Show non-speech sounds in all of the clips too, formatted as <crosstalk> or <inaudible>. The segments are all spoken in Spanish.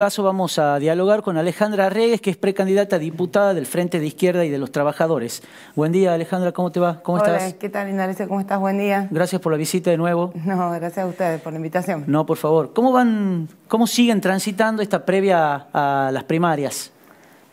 caso vamos a dialogar con Alejandra Reyes, que es precandidata a diputada del Frente de Izquierda y de los Trabajadores. Buen día, Alejandra, ¿cómo te va? ¿Cómo Hola, estás? ¿qué tal, Indalecio? ¿Cómo estás? Buen día. Gracias por la visita de nuevo. <laughs> No, gracias a ustedes por la invitación. No, por favor. ¿Cómo van, cómo siguen transitando esta previa a las primarias?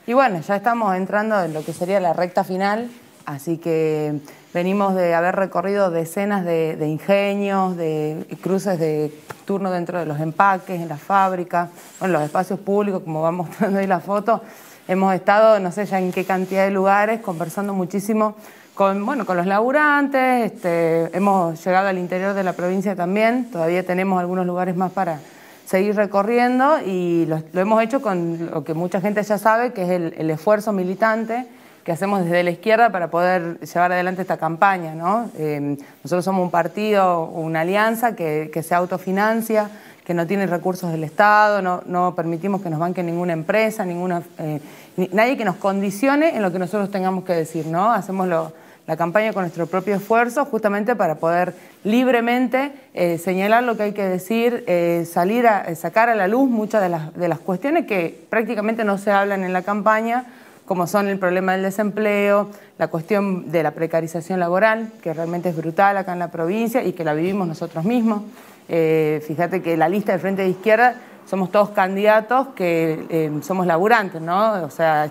Y bueno, ya estamos entrando en lo que sería la recta final. Así que venimos de haber recorrido decenas de, ingenios, de cruces de turno dentro de los empaques, en las fábricas, en los espacios públicos, como va <laughs> mostrando ahí la foto. Hemos estado, no sé ya en qué cantidad de lugares, conversando muchísimo con, los laburantes, este, hemos llegado al interior de la provincia también, todavía tenemos algunos lugares más para seguir recorriendo y lo, hemos hecho con lo que mucha gente ya sabe, que es el esfuerzo militante que hacemos desde la izquierda para poder llevar adelante esta campaña. Eh, nosotros somos un partido, una alianza que, se autofinancia, que no tiene recursos del Estado, no, permitimos que nos banque ninguna empresa, ninguna, eh, nadie que nos condicione en lo que nosotros tengamos que decir. ¿no? Hacemos la campaña con nuestro propio esfuerzo, justamente para poder libremente eh, señalar lo que hay que decir, salir a sacar a la luz muchas de las, de las cuestiones que prácticamente no se hablan en la campaña como son el problema del desempleo, la cuestión de la precarización laboral, que realmente es brutal acá en la provincia y que la vivimos nosotros mismos. Eh, fíjate que la lista de Frente de Izquierda somos todos candidatos que eh, somos laburantes, ¿no? O sea,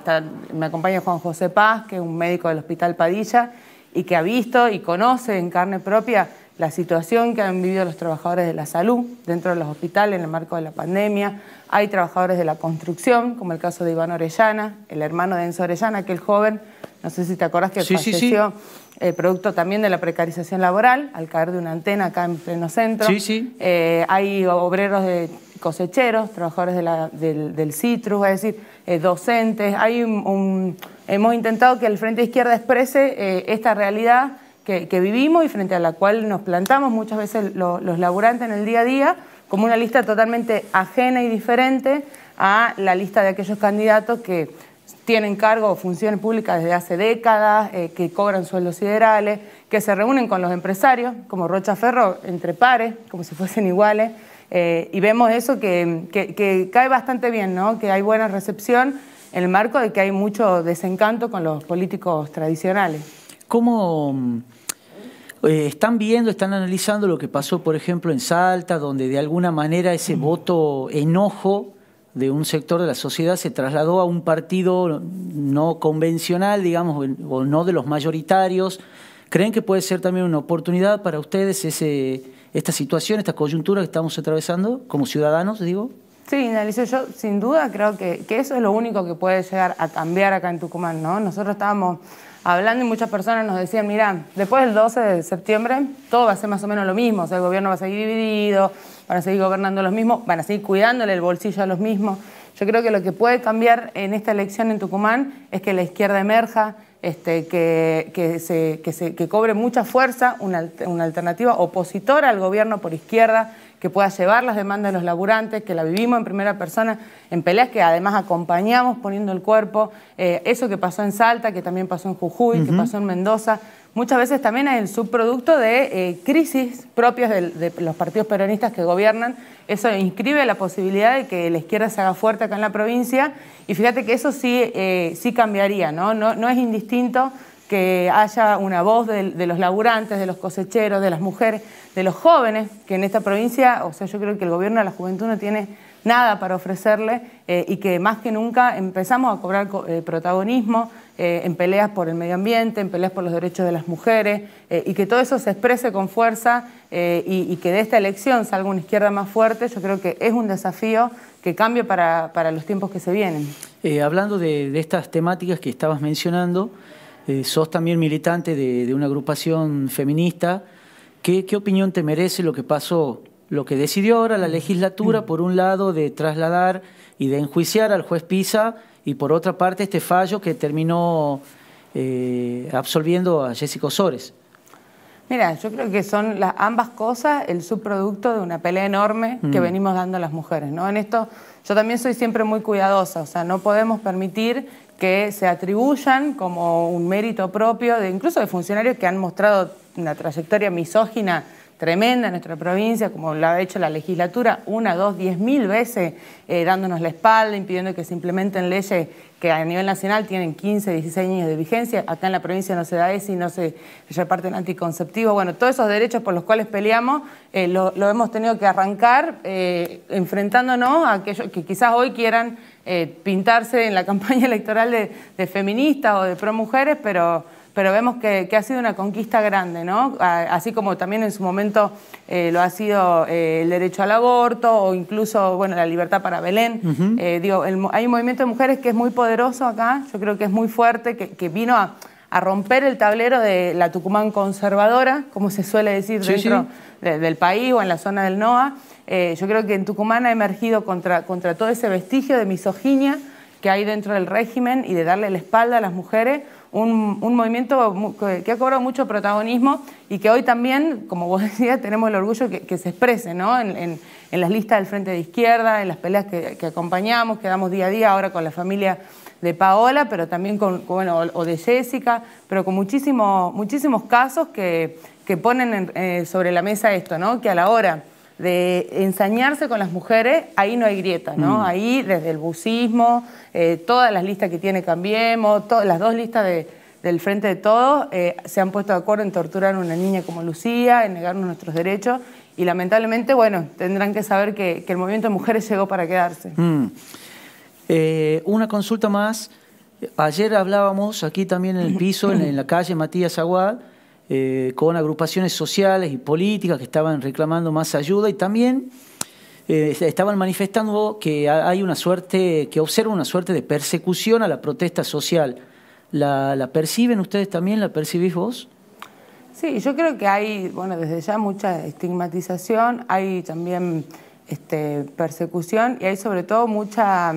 me acompaña Juan José Paz, que es un médico del Hospital Padilla y que ha visto y conoce en carne propia la situación que han vivido los trabajadores de la salud dentro de los hospitales en el marco de la pandemia. Hay trabajadores de la construcción, como el caso de Iván Orellana, el hermano de Enzo Orellana, aquel joven, no sé si te acordás que sí, eh, producto también de la precarización laboral, al caer de una antena acá en pleno centro. Eh, hay obreros de cosecheros, trabajadores de la, del, Citrus, es decir, eh, docentes. Hay hemos intentado que el Frente Izquierda exprese esta realidad que, vivimos y frente a la cual nos plantamos muchas veces los laburantes en el día a día como una lista totalmente ajena y diferente a la lista de aquellos candidatos que tienen cargo o funciones públicas desde hace décadas, eh, que cobran sueldos siderales, que se reúnen con los empresarios, como Rocha Ferro, entre pares, como si fuesen iguales. Eh, y vemos eso que, que, cae bastante bien, ¿no? que hay buena recepción en el marco de que hay mucho desencanto con los políticos tradicionales. ¿Cómo eh, están viendo, están analizando lo que pasó, por ejemplo, en Salta, donde de alguna manera ese voto enojo de un sector de la sociedad se trasladó a un partido no convencional, digamos, o no de los mayoritarios. ¿Creen que puede ser también una oportunidad para ustedes ese, esta situación, esta coyuntura que estamos atravesando como ciudadanos, digo? Sí, yo sin duda creo que, que eso es lo único que puede llegar a cambiar acá en Tucumán, ¿no? Nosotros estábamos hablando y muchas personas nos decían, mirá, después del 12 de septiembre todo va a ser más o menos lo mismo, o sea, el gobierno va a seguir dividido, van a seguir gobernando los mismos, van a seguir cuidándole el bolsillo a los mismos. Yo creo que lo que puede cambiar en esta elección en Tucumán es que la izquierda emerja, este, que, se, cobre mucha fuerza una alternativa opositora al gobierno por izquierda, que pueda llevar las demandas de los laburantes, que la vivimos en primera persona, en peleas que además acompañamos poniendo el cuerpo, eh, eso que pasó en Salta, que también pasó en Jujuy, que pasó en Mendoza, muchas veces también es el subproducto de eh, crisis propias de, los partidos peronistas que gobiernan. Eso inscribe la posibilidad de que la izquierda se haga fuerte acá en la provincia y fíjate que eso sí, eh, sí cambiaría, ¿no? ¿no? No es indistinto que haya una voz de, los laburantes, de los cosecheros, de las mujeres, de los jóvenes, que en esta provincia, o sea, yo creo que el gobierno de la juventud no tiene nada para ofrecerle eh, y que más que nunca empezamos a cobrar eh, protagonismo eh, en peleas por el medio ambiente, en peleas por los derechos de las mujeres y que todo eso se exprese con fuerza y, que de esta elección salga una izquierda más fuerte, yo creo que es un desafío que cambie para, los tiempos que se vienen. hablando de estas temáticas que estabas mencionando, eh, sos también militante de, una agrupación feminista. ¿Qué, opinión te merece lo que pasó, lo que decidió ahora la legislatura, por un lado, de trasladar y de enjuiciar al juez Pisa, y por otra parte este fallo que terminó eh, absolviendo a Jessica Sores? Mira, yo creo que son las, ambas cosas el subproducto de una pelea enorme que mm. venimos dando las mujeres, En esto yo también soy siempre muy cuidadosa, o sea, no podemos permitir que se atribuyan como un mérito propio, de, incluso de funcionarios que han mostrado una trayectoria misógina tremenda en nuestra provincia, como lo ha hecho la legislatura una, dos, diez mil veces, eh, dándonos la espalda, impidiendo que se implementen leyes que a nivel nacional tienen 15, 16 años de vigencia. Acá en la provincia no se da eso y no se reparten anticonceptivos. Bueno, todos esos derechos por los cuales peleamos eh, lo, hemos tenido que arrancar eh, enfrentándonos a aquellos que quizás hoy quieran eh, pintarse en la <laughs> campaña electoral de, de feministas o de pro mujeres, pero pero vemos que, ha sido una conquista grande, ¿no? Así como también en su momento eh, lo ha sido eh, el derecho al aborto o incluso, bueno, la libertad para Belén. Eh, digo, hay un movimiento de mujeres que es muy poderoso acá, yo creo que es muy fuerte, que, vino a, romper el tablero de la Tucumán conservadora, como se suele decir dentro del país o en la zona del NOA. yo creo que en Tucumán ha emergido contra, contra todo ese vestigio de misoginia que hay dentro del régimen y de darle la espalda a las mujeres un, movimiento que ha cobrado mucho protagonismo y que hoy también, como vos <laughs> decías, tenemos el orgullo que, se exprese en, las listas del Frente de Izquierda, en las peleas que, acompañamos, que damos día a día ahora con la familia de Paola, pero también con, bueno, o de Jessica, pero con muchísimos casos que, que ponen eh, sobre la mesa esto, ¿no? que a la hora de ensañarse con las mujeres, ahí no hay grieta, ¿no? Mm. Ahí desde el bucismo, eh, todas las listas que tiene Cambiemos, las dos listas del Frente de Todos eh, se han puesto de acuerdo en torturar a una niña como Lucía, en negarnos nuestros derechos y lamentablemente, bueno, tendrán que saber que, el movimiento de mujeres llegó para quedarse. Mm. Eh, una consulta más. Ayer hablábamos aquí también en el piso, en, en la calle Matías Aguad, eh, con agrupaciones sociales y políticas que estaban reclamando más ayuda y también eh, estaban manifestando que hay una suerte, que observa una suerte de persecución a la protesta social. ¿La, perciben ustedes también? ¿La percibís vos? Sí, yo creo que hay, bueno, desde ya mucha estigmatización, hay también este, persecución y hay sobre todo mucha,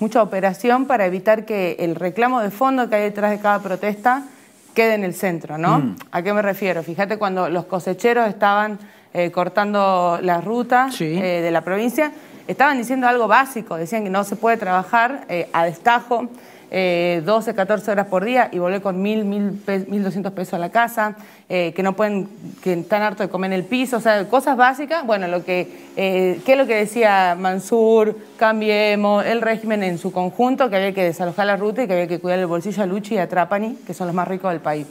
mucha operación para evitar que el reclamo de fondo que hay detrás de cada protesta quede en el centro, ¿no? Mm. ¿A qué me refiero? Fíjate cuando los cosecheros estaban eh, cortando las rutas eh, de la provincia, estaban diciendo algo básico, decían que no se puede trabajar eh, a destajo 12, eh, 14 horas por día y volver con 1.000, 1.200 pesos a la casa, eh, que no pueden, que están hartos de comer en el piso, o sea, cosas básicas. Bueno, lo que, ¿qué es lo que decía Mansur? Cambiemos el régimen en su conjunto, que había que desalojar la ruta y que había que cuidar el bolsillo a Luchi y a Trapani, que son los más ricos del país.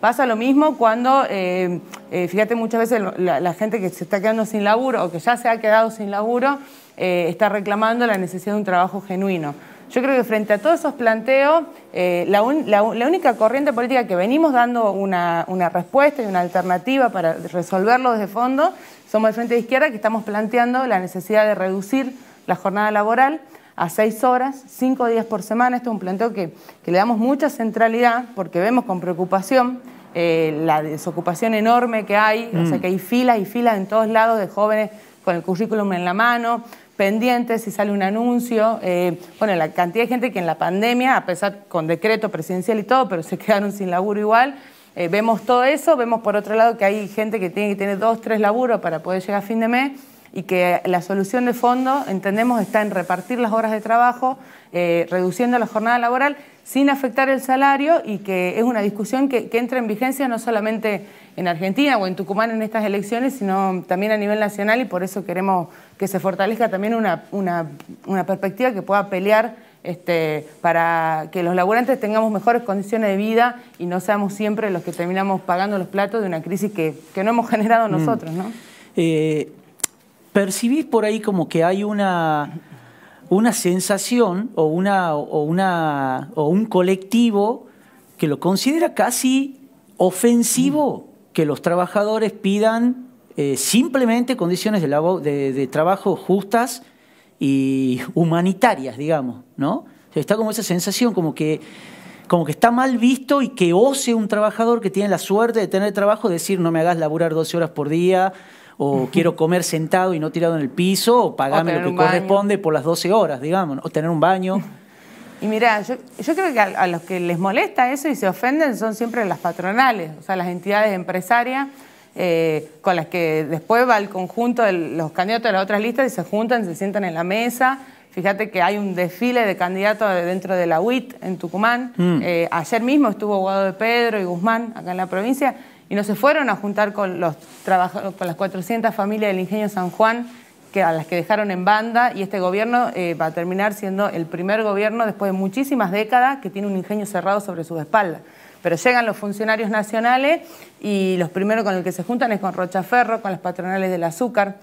pasa lo mismo cuando eh, fíjate, muchas veces la, gente que se está quedando sin laburo o que ya se ha quedado sin laburo eh, está reclamando la necesidad de un trabajo genuino. Yo creo que frente a todos esos planteos, eh, la, única corriente política que venimos dando una, respuesta y una alternativa para resolverlo desde fondo, somos el Frente de Izquierda que estamos planteando la necesidad de reducir la jornada laboral a seis horas, cinco días por semana. Esto es un planteo que, que le damos mucha centralidad porque vemos con preocupación eh, la desocupación enorme que hay, o sea mm. que hay filas y filas en todos lados de jóvenes con el currículum en la mano, pendientes si sale un anuncio. Eh, bueno, la cantidad de gente que en la pandemia, a pesar con decreto presidencial y todo, pero se <laughs> quedaron sin laburo igual. Eh, vemos todo eso, vemos por otro lado que hay gente que tiene que tener dos, tres laburos para poder llegar a fin de mes y que la solución de fondo, entendemos, está en repartir las horas de trabajo, eh, reduciendo la jornada laboral sin afectar el salario y que es una discusión que, entra en vigencia no solamente en Argentina o en Tucumán en estas elecciones, sino también a nivel nacional y por eso queremos que se fortalezca también una, una, perspectiva que pueda pelear este, para que los laburantes tengamos mejores condiciones de vida y no seamos siempre los que terminamos pagando los platos de una crisis que, no hemos <laughs> generado mm. nosotros. ¿no? Eh, ¿Percibís por ahí como que hay una una sensación o, una, o, una, o un colectivo que lo considera casi ofensivo mm. que los trabajadores pidan eh, simplemente condiciones de, trabajo justas y humanitarias, digamos, ¿no? está como esa sensación, como que, como que está mal visto y que ose un trabajador que tiene la suerte de tener trabajo decir no me hagas laburar 12 horas por día, o quiero comer sentado y no tirado en el piso, o pagarme lo que corresponde por las 12 horas, digamos, o tener un baño. Y mira, yo, creo que a, los que les molesta eso y se ofenden son siempre las patronales, o sea, las entidades empresarias eh, con las que después va el conjunto de los candidatos de las otras listas y se juntan, se sientan en la mesa. Fíjate que hay un desfile de candidatos dentro de la UIT en Tucumán. Mm. Eh, ayer mismo estuvo abogado de Pedro y Guzmán acá en la provincia y no se fueron a juntar con, los, con las 400 familias del Ingenio San Juan que, a las que dejaron en banda y este gobierno eh, va a terminar siendo el primer gobierno después de muchísimas décadas que tiene un ingenio cerrado sobre sus espaldas. Pero llegan los funcionarios nacionales y los primeros con los que se juntan es con Rochaferro, con las patronales del azúcar.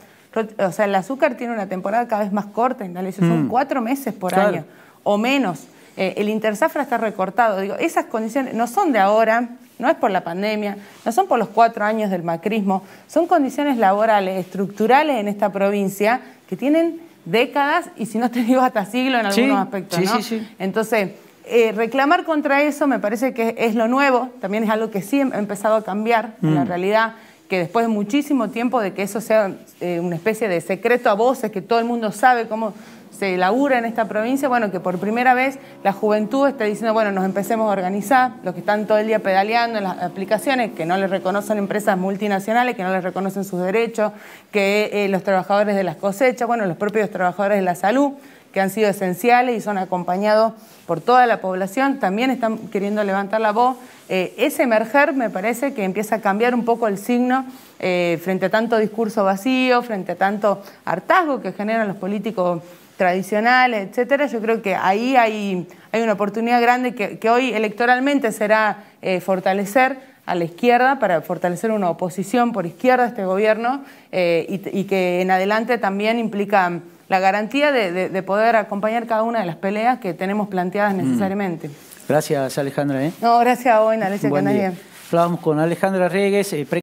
O sea, el azúcar tiene una temporada cada vez más corta, en son mm. cuatro meses por año o menos. Eh, el intersafra está recortado. Digo, esas condiciones no son de ahora, no es por la pandemia, no son por los cuatro años del macrismo, son condiciones laborales, estructurales en esta provincia que tienen décadas y si no te digo hasta siglo en algunos aspectos. Entonces, eh, reclamar contra eso me parece que es lo nuevo, también es algo que sí ha empezado a cambiar en la mm. realidad que después de muchísimo tiempo de que eso sea eh, una especie de secreto a voces, que todo el mundo sabe cómo se labura en esta provincia, bueno, que por primera vez la juventud está diciendo, bueno, nos empecemos a organizar, los que están todo el día pedaleando en las aplicaciones, que no les reconocen empresas multinacionales, que no les reconocen sus derechos, que eh, los trabajadores de las cosechas, bueno, los propios trabajadores de la salud, que han sido esenciales y son acompañados por toda la población, también están queriendo levantar la voz. Eh, ese emerger me parece que empieza a cambiar un poco el signo eh, frente a tanto discurso vacío, frente a tanto hartazgo que generan los políticos tradicionales, etcétera, yo creo que ahí hay, hay una oportunidad grande que, hoy electoralmente será eh, fortalecer a la izquierda para fortalecer una oposición por izquierda a este gobierno eh, y, que en adelante también implica la garantía de, poder acompañar cada una de las peleas que tenemos planteadas mm. necesariamente. Gracias, Alejandra. ¿eh? No, gracias a vos, Alejandra. con Alejandra Riegues.